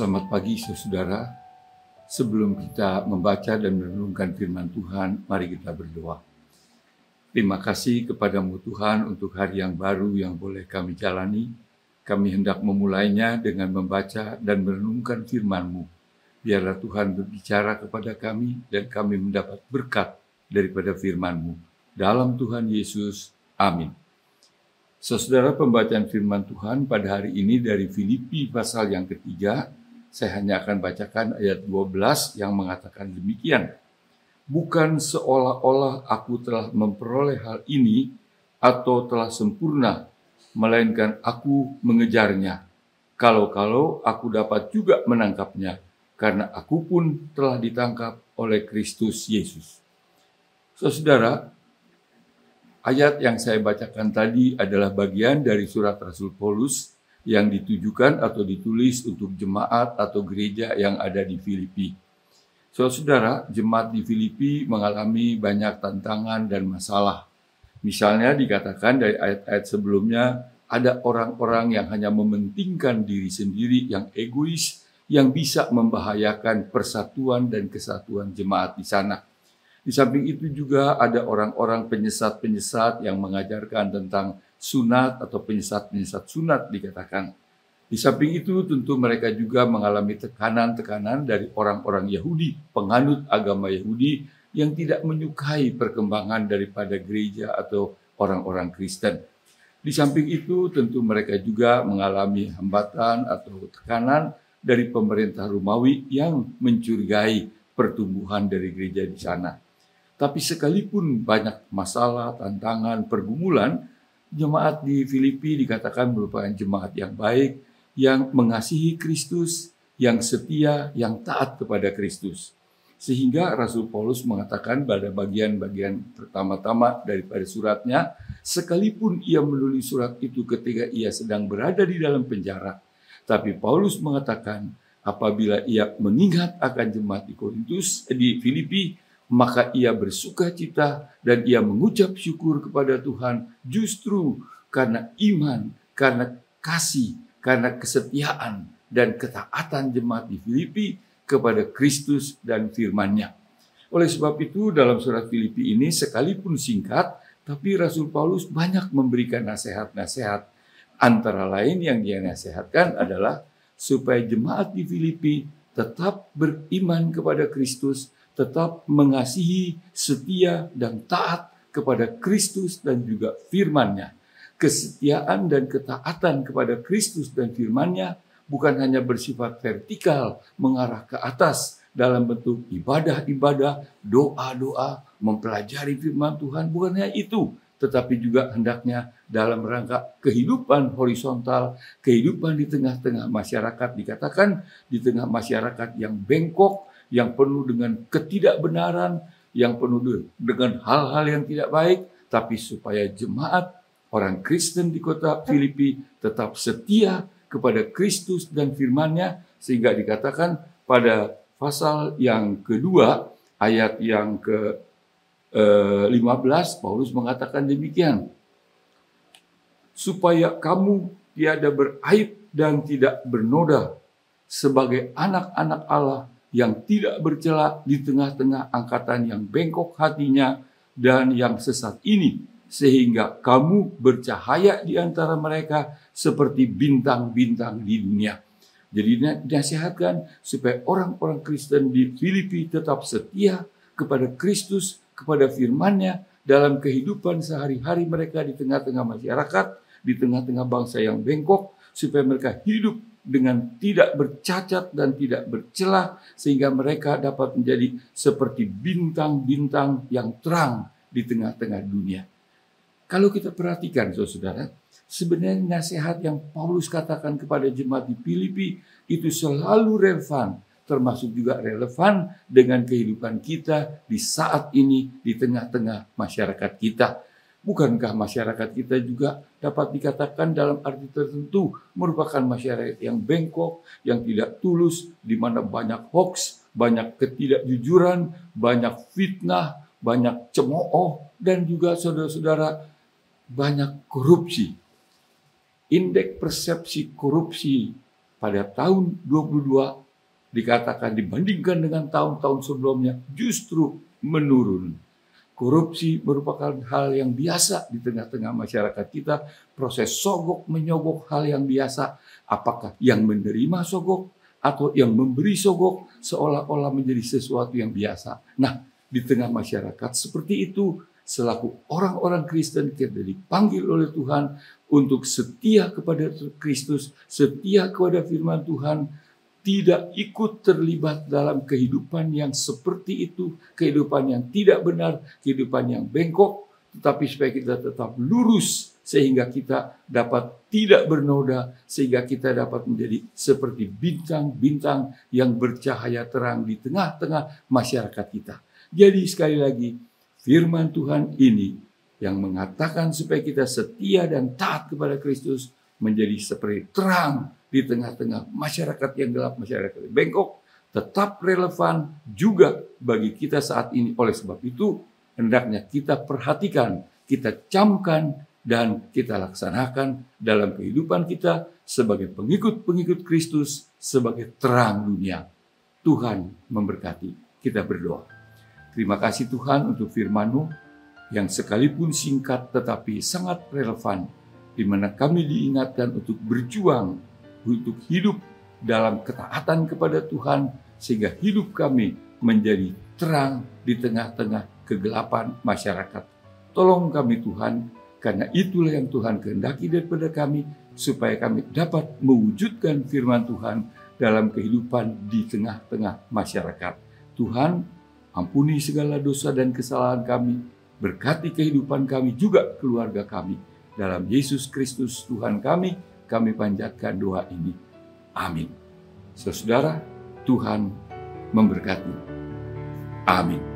Selamat pagi saudara. Sebelum kita membaca dan merenungkan firman Tuhan, mari kita berdoa. Terima kasih kepadamu Tuhan untuk hari yang baru yang boleh kami jalani. Kami hendak memulainya dengan membaca dan merenungkan firman-Mu. Biarlah Tuhan berbicara kepada kami dan kami mendapat berkat daripada firman-Mu. Dalam Tuhan Yesus, amin. Saudara pembacaan firman Tuhan pada hari ini dari Filipi pasal yang ketiga saya hanya akan bacakan ayat 12 yang mengatakan demikian. Bukan seolah-olah aku telah memperoleh hal ini atau telah sempurna, melainkan aku mengejarnya. Kalau-kalau aku dapat juga menangkapnya, karena aku pun telah ditangkap oleh Kristus Yesus. Saudara, ayat yang saya bacakan tadi adalah bagian dari surat Rasul Paulus yang ditujukan atau ditulis untuk jemaat atau gereja yang ada di Filipi. Saudara-saudara, jemaat di Filipi mengalami banyak tantangan dan masalah. Misalnya dikatakan dari ayat-ayat sebelumnya, ada orang-orang yang hanya mementingkan diri sendiri yang egois, yang bisa membahayakan persatuan dan kesatuan jemaat di sana. Di samping itu juga ada orang-orang penyesat-penyesat yang mengajarkan tentang sunat atau penyesat-penyesat sunat dikatakan. Di samping itu tentu mereka juga mengalami tekanan-tekanan dari orang-orang Yahudi, penganut agama Yahudi yang tidak menyukai perkembangan daripada gereja atau orang-orang Kristen. Di samping itu tentu mereka juga mengalami hambatan atau tekanan dari pemerintah Romawi yang mencurigai pertumbuhan dari gereja di sana. Tapi sekalipun banyak masalah, tantangan, pergumulan, jemaat di Filipi dikatakan merupakan jemaat yang baik, yang mengasihi Kristus, yang setia, yang taat kepada Kristus. Sehingga Rasul Paulus mengatakan pada bagian-bagian pertama-tama daripada suratnya, sekalipun ia menulis surat itu ketika ia sedang berada di dalam penjara, tapi Paulus mengatakan apabila ia mengingat akan jemaat di Korintus di Filipi, maka ia bersuka cita dan ia mengucap syukur kepada Tuhan justru karena iman, karena kasih, karena kesetiaan dan ketaatan jemaat di Filipi kepada Kristus dan firman-Nya. Oleh sebab itu dalam surat Filipi ini sekalipun singkat, tapi Rasul Paulus banyak memberikan nasihat-nasihat. Antara lain yang dia nasihatkan adalah supaya jemaat di Filipi tetap beriman kepada Kristus, tetap mengasihi, setia, dan taat kepada Kristus dan juga firman-Nya. Kesetiaan dan ketaatan kepada Kristus dan firman-Nya bukan hanya bersifat vertikal, mengarah ke atas dalam bentuk ibadah-ibadah, doa-doa, mempelajari firman Tuhan, bukan hanya itu, tetapi juga hendaknya dalam rangka kehidupan horizontal, kehidupan di tengah-tengah masyarakat dikatakan di tengah masyarakat yang bengkok, yang penuh dengan ketidakbenaran, yang penuh dengan hal-hal yang tidak baik, tapi supaya jemaat orang Kristen di kota Filipi tetap setia kepada Kristus dan firman-Nya sehingga dikatakan pada pasal yang kedua ayat yang ke 15 eh, Paulus mengatakan demikian. Supaya kamu tiada beraib dan tidak bernoda sebagai anak-anak Allah yang tidak bercela di tengah-tengah angkatan yang bengkok hatinya dan yang sesat ini sehingga kamu bercahaya di antara mereka seperti bintang-bintang di dunia. Jadi nasihatkan supaya orang-orang Kristen di Filipi tetap setia kepada Kristus kepada firman-Nya dalam kehidupan sehari-hari mereka di tengah-tengah masyarakat, di tengah-tengah bangsa yang bengkok, supaya mereka hidup dengan tidak bercacat dan tidak bercelah, sehingga mereka dapat menjadi seperti bintang-bintang yang terang di tengah-tengah dunia. Kalau kita perhatikan, saudara, sebenarnya nasihat yang Paulus katakan kepada jemaat di Filipi itu selalu relevan termasuk juga relevan dengan kehidupan kita di saat ini di tengah-tengah masyarakat kita. Bukankah masyarakat kita juga dapat dikatakan dalam arti tertentu merupakan masyarakat yang bengkok, yang tidak tulus, di mana banyak hoax, banyak ketidakjujuran, banyak fitnah, banyak cemooh, dan juga saudara-saudara banyak korupsi. Indeks persepsi korupsi pada tahun 22 dikatakan dibandingkan dengan tahun-tahun sebelumnya justru menurun. Korupsi merupakan hal yang biasa di tengah-tengah masyarakat kita. Proses sogok menyogok hal yang biasa. Apakah yang menerima sogok atau yang memberi sogok seolah-olah menjadi sesuatu yang biasa. Nah, di tengah masyarakat seperti itu selaku orang-orang Kristen kita dipanggil oleh Tuhan untuk setia kepada Kristus, setia kepada firman Tuhan, tidak ikut terlibat dalam kehidupan yang seperti itu, kehidupan yang tidak benar, kehidupan yang bengkok, tetapi supaya kita tetap lurus sehingga kita dapat tidak bernoda, sehingga kita dapat menjadi seperti bintang-bintang yang bercahaya terang di tengah-tengah masyarakat kita. Jadi sekali lagi, firman Tuhan ini yang mengatakan supaya kita setia dan taat kepada Kristus menjadi seperti terang di tengah-tengah masyarakat yang gelap, masyarakat yang bengkok, tetap relevan juga bagi kita saat ini. Oleh sebab itu, hendaknya kita perhatikan, kita camkan, dan kita laksanakan dalam kehidupan kita sebagai pengikut-pengikut Kristus, sebagai terang dunia. Tuhan memberkati. Kita berdoa. Terima kasih Tuhan untuk firman-Mu yang sekalipun singkat tetapi sangat relevan di mana kami diingatkan untuk berjuang untuk hidup dalam ketaatan kepada Tuhan sehingga hidup kami menjadi terang di tengah-tengah kegelapan masyarakat. Tolong kami Tuhan karena itulah yang Tuhan kehendaki daripada kami supaya kami dapat mewujudkan firman Tuhan dalam kehidupan di tengah-tengah masyarakat. Tuhan ampuni segala dosa dan kesalahan kami, berkati kehidupan kami juga keluarga kami dalam Yesus Kristus Tuhan kami, kami panjatkan doa ini. Amin. Saudara, Tuhan memberkati. Amin.